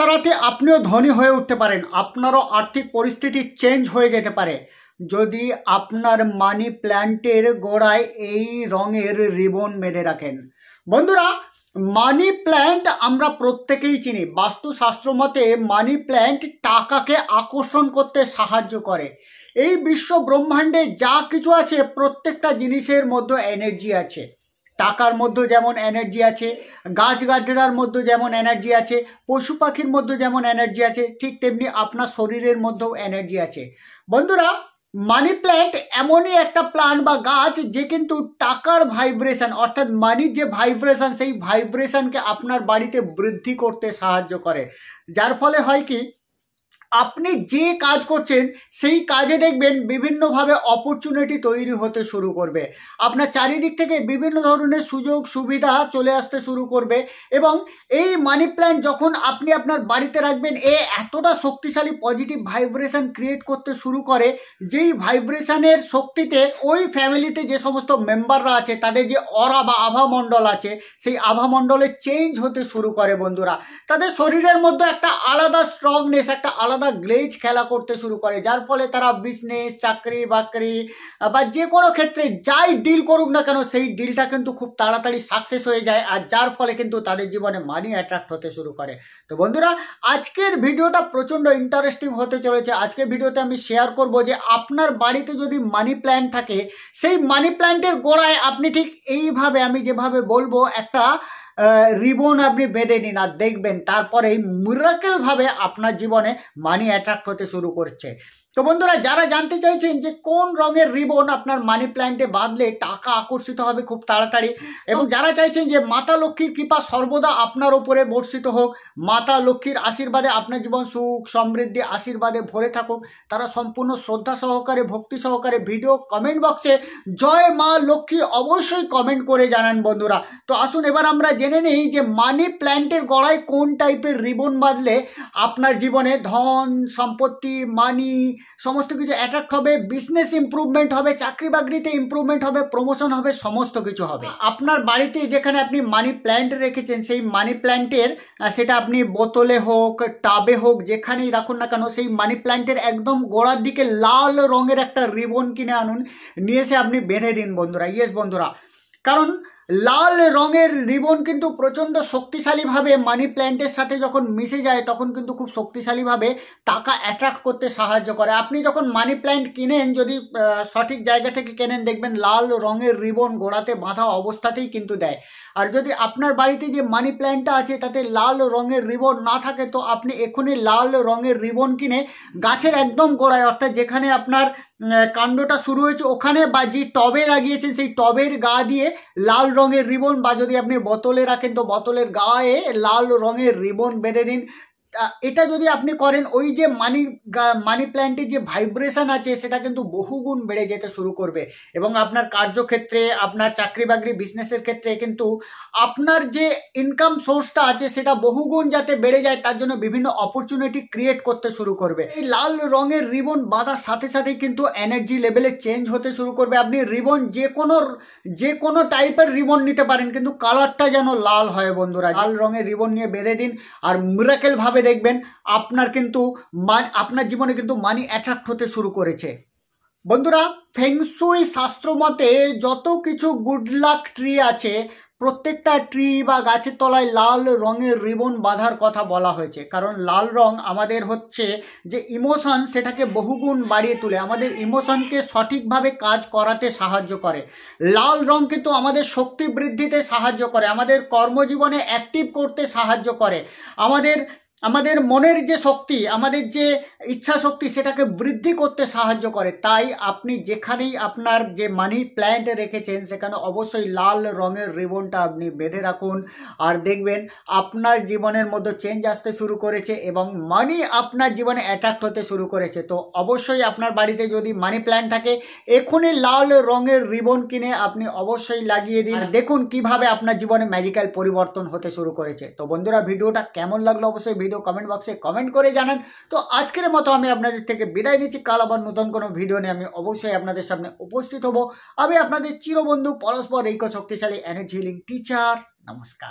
রাতারাতি আপনিও ধনী হয়ে উঠতে পারেন আপনারও আর্থিক পরিস্থিতি চেঞ্জ হয়ে যেতে পারে যদি আপনার মানি প্ল্যান্টের গোড়ায় এই রঙের রিবন বেঁধে রাখেন বন্ধুরা মানি প্ল্যান্ট আমরা প্রত্যেকেই চিনি বাস্তুশাস্ত্র মতে মানি প্ল্যান্ট টাকাকে আকর্ষণ করতে সাহায্য করে এই বিশ্ব ব্রহ্মাণ্ডে যা কিছু আছে প্রত্যেকটা জিনিসের মধ্যে এনার্জি আছে টাকার মধ্যে যেমন এনার্জি আছে গাছগাছড়ার মধ্যে যেমন এনার্জি আছে পশু পাখির মধ্যে যেমন এনার্জি আছে ঠিক তেমনি আপনার শরীরের মধ্যেও এনার্জি আছে বন্ধুরা মানি প্ল্যান্ট এমনই একটা প্লান্ট বা গাছ যে কিন্তু টাকার ভাইব্রেশন অর্থাৎ মানির যে ভাইব্রেশন সেই ভাইব্রেশনকে আপনার বাড়িতে বৃদ্ধি করতে সাহায্য করে যার ফলে হয় কি আপনি যে কাজ করছেন সেই কাজে দেখবেন বিভিন্নভাবে অপরচুনিটি তৈরি হতে শুরু করবে আপনার চারিদিক থেকে বিভিন্ন ধরনের সুযোগ সুবিধা চলে আসতে শুরু করবে এবং এই মানি প্ল্যান্ট যখন আপনি আপনার বাড়িতে রাখবেন এ এতটা শক্তিশালী পজিটিভ ভাইব্রেশন ক্রিয়েট করতে শুরু করে যেই ভাইব্রেশনের শক্তিতে ওই ফ্যামিলিতে যে সমস্ত মেম্বাররা আছে তাদের যে অরা বা আভামণ্ডল আছে সেই আভামণ্ডলে চেঞ্জ হতে শুরু করে বন্ধুরা তাদের শরীরের মধ্যে একটা আলাদা স্ট্রংনেস একটা আলাদা আলাদা গ্লেজ খেলা করতে শুরু করে যার ফলে তারা বিজনেস চাকরি বাকরি বা যে কোনো ক্ষেত্রে যাই ডিল করুক না কেন সেই ডিলটা কিন্তু খুব তাড়াতাড়ি সাকসেস হয়ে যায় আর যার ফলে কিন্তু তাদের জীবনে মানি অ্যাট্রাক্ট হতে শুরু করে তো বন্ধুরা আজকের ভিডিওটা প্রচণ্ড ইন্টারেস্টিং হতে চলেছে আজকের ভিডিওতে আমি শেয়ার করব যে আপনার বাড়িতে যদি মানি প্ল্যান্ট থাকে সেই মানি প্ল্যান্টের গোড়ায় আপনি ঠিক এইভাবে আমি যেভাবে বলবো একটা রিবন আপনি বেঁধে নিন আর দেখবেন তারপরেই মিরাকেলভাবে আপনার জীবনে মানি অ্যাট্রাক্ট হতে শুরু করছে তো বন্ধুরা যারা জানতে চাইছেন যে কোন রঙের রিবন আপনার মানি প্ল্যান্টে বাঁধলে টাকা আকর্ষিত হবে খুব তাড়াতাড়ি এবং যারা চাইছেন যে মাতা লক্ষ্মীর কৃপা সর্বদা আপনার ওপরে বর্ষিত হোক মাতা লক্ষ্মীর আশীর্বাদে আপনার জীবন সুখ সমৃদ্ধি আশীর্বাদে ভরে থাকুক তারা সম্পূর্ণ শ্রদ্ধা সহকারে ভক্তি সহকারে ভিডিও কমেন্ট বক্সে জয় মা লক্ষ্মী অবশ্যই কমেন্ট করে জানান বন্ধুরা তো আসুন এবার আমরা জেনে নেই যে মানি প্ল্যান্টের গড়ায় কোন টাইপের রিবন বাঁধলে আপনার জীবনে ধন সম্পত্তি মানি সমস্ত কিছু অ্যাট্রাক্ট হবে বিজনেস ইম্প্রুভমেন্ট হবে চাকরি বাকরিতে ইম্প্রুভমেন্ট হবে প্রমোশন হবে সমস্ত কিছু হবে আপনার বাড়িতে যেখানে আপনি মানি প্ল্যান্ট রেখেছেন সেই মানি প্ল্যান্টের সেটা আপনি বোতলে হোক টাবে হোক যেখানেই রাখুন না কেন সেই মানি প্ল্যান্টের একদম গোড়ার দিকে লাল রঙের একটা রিবন কিনে আনুন নিয়ে এসে আপনি বেঁধে দিন বন্ধুরা ইয়েস বন্ধুরা কারণ লাল রঙের রিবন কিন্তু প্রচণ্ড শক্তিশালীভাবে মানি প্ল্যান্টের সাথে যখন মিশে যায় তখন কিন্তু খুব শক্তিশালীভাবে টাকা অ্যাট্রাক্ট করতে সাহায্য করে আপনি যখন মানি প্ল্যান্ট কিনেন যদি সঠিক জায়গা থেকে কেনেন দেখবেন লাল রঙের রিবন গোড়াতে বাঁধা অবস্থাতেই কিন্তু দেয় আর যদি আপনার বাড়িতে যে মানি প্ল্যান্টটা আছে তাতে লাল রঙের রিবন না থাকে তো আপনি এক্ষুনি লাল রঙের রিবন কিনে গাছের একদম গোড়ায় অর্থাৎ যেখানে আপনার কাণ্ডটা শুরু হয়েছে ওখানে বা যে টবে লাগিয়েছেন সেই টবের গা দিয়ে লাল রঙের রিবন বা যদি আপনি বোতলে রাখেন তো বোতলের গায়ে লাল রঙের রিবন বেঁধে দিন এটা যদি আপনি করেন ওই যে মানি মানি প্ল্যান্টের যে ভাইব্রেশন আছে সেটা কিন্তু বহুগুণ বেড়ে যেতে শুরু করবে এবং আপনার কার্যক্ষেত্রে আপনার চাকরি বাকরি বিজনেসের ক্ষেত্রে কিন্তু আপনার যে ইনকাম সোর্সটা আছে সেটা বহুগুণ যাতে বেড়ে যায় তার জন্য বিভিন্ন অপরচুনিটি ক্রিয়েট করতে শুরু করবে এই লাল রঙের রিবন বাঁধার সাথে সাথেই কিন্তু এনার্জি লেভেলে চেঞ্জ হতে শুরু করবে আপনি রিবন যে কোনো যে কোনো টাইপের রিবন নিতে পারেন কিন্তু কালারটা যেন লাল হয় বন্ধুরা লাল রঙের রিবন নিয়ে বেঁধে দিন আর মিরাকেলভাবে চোখে দেখবেন আপনার কিন্তু আপনার জীবনে কিন্তু মানি অ্যাট্রাক্ট হতে শুরু করেছে বন্ধুরা ফেংসুই শাস্ত্র মতে যত কিছু গুড লাক ট্রি আছে প্রত্যেকটা ট্রি বা গাছের তলায় লাল রঙের রিবন বাঁধার কথা বলা হয়েছে কারণ লাল রং আমাদের হচ্ছে যে ইমোশন সেটাকে বহুগুণ বাড়িয়ে তুলে আমাদের ইমোশনকে সঠিকভাবে কাজ করাতে সাহায্য করে লাল রং কিন্তু আমাদের শক্তি বৃদ্ধিতে সাহায্য করে আমাদের কর্মজীবনে অ্যাক্টিভ করতে সাহায্য করে আমাদের আমাদের মনের যে শক্তি আমাদের যে ইচ্ছা শক্তি সেটাকে বৃদ্ধি করতে সাহায্য করে তাই আপনি যেখানেই আপনার যে মানি প্ল্যান্ট রেখেছেন সেখানে অবশ্যই লাল রঙের রিবনটা আপনি বেঁধে রাখুন আর দেখবেন আপনার জীবনের মধ্যে চেঞ্জ আসতে শুরু করেছে এবং মানি আপনার জীবনে অ্যাট্রাক্ট হতে শুরু করেছে তো অবশ্যই আপনার বাড়িতে যদি মানি প্ল্যান্ট থাকে এখনই লাল রঙের রিবন কিনে আপনি অবশ্যই লাগিয়ে দিন দেখুন কিভাবে আপনার জীবনে ম্যাজিক্যাল পরিবর্তন হতে শুরু করেছে তো বন্ধুরা ভিডিওটা কেমন লাগলো অবশ্যই ভিডিও কমেন্ট বক্সে কমেন্ট করে জানান তো আজকের মতো আমি আপনাদের থেকে বিদায় নিচ্ছি কাল আবার নতুন কোনো ভিডিও নিয়ে আমি অবশ্যই আপনাদের সামনে উপস্থিত হব আমি আপনাদের চিরবন্ধু পরস্পর এই শক্তিশালী এনার্জি হিলিং টিচার নমস্কার